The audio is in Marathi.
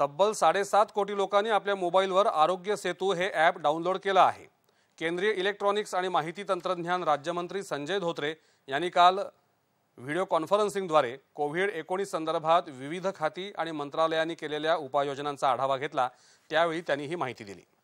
तब्बल साडेसात कोटी लोकांनी आपल्या मोबाईलवर आरोग्य सेतू हे ॲप डाउनलोड केलं आहे केंद्रीय इलेक्ट्रॉनिक्स आणि माहिती तंत्रज्ञान राज्यमंत्री संजय धोत्रे यांनी काल व्हिडिओ कॉन्फरन्सिंगद्वारे कोविड एकोणीस संदर्भात विविध खाती आणि मंत्रालयांनी केलेल्या उपाययोजनांचा आढावा घेतला त्यावेळी त्यांनी ही माहिती दिली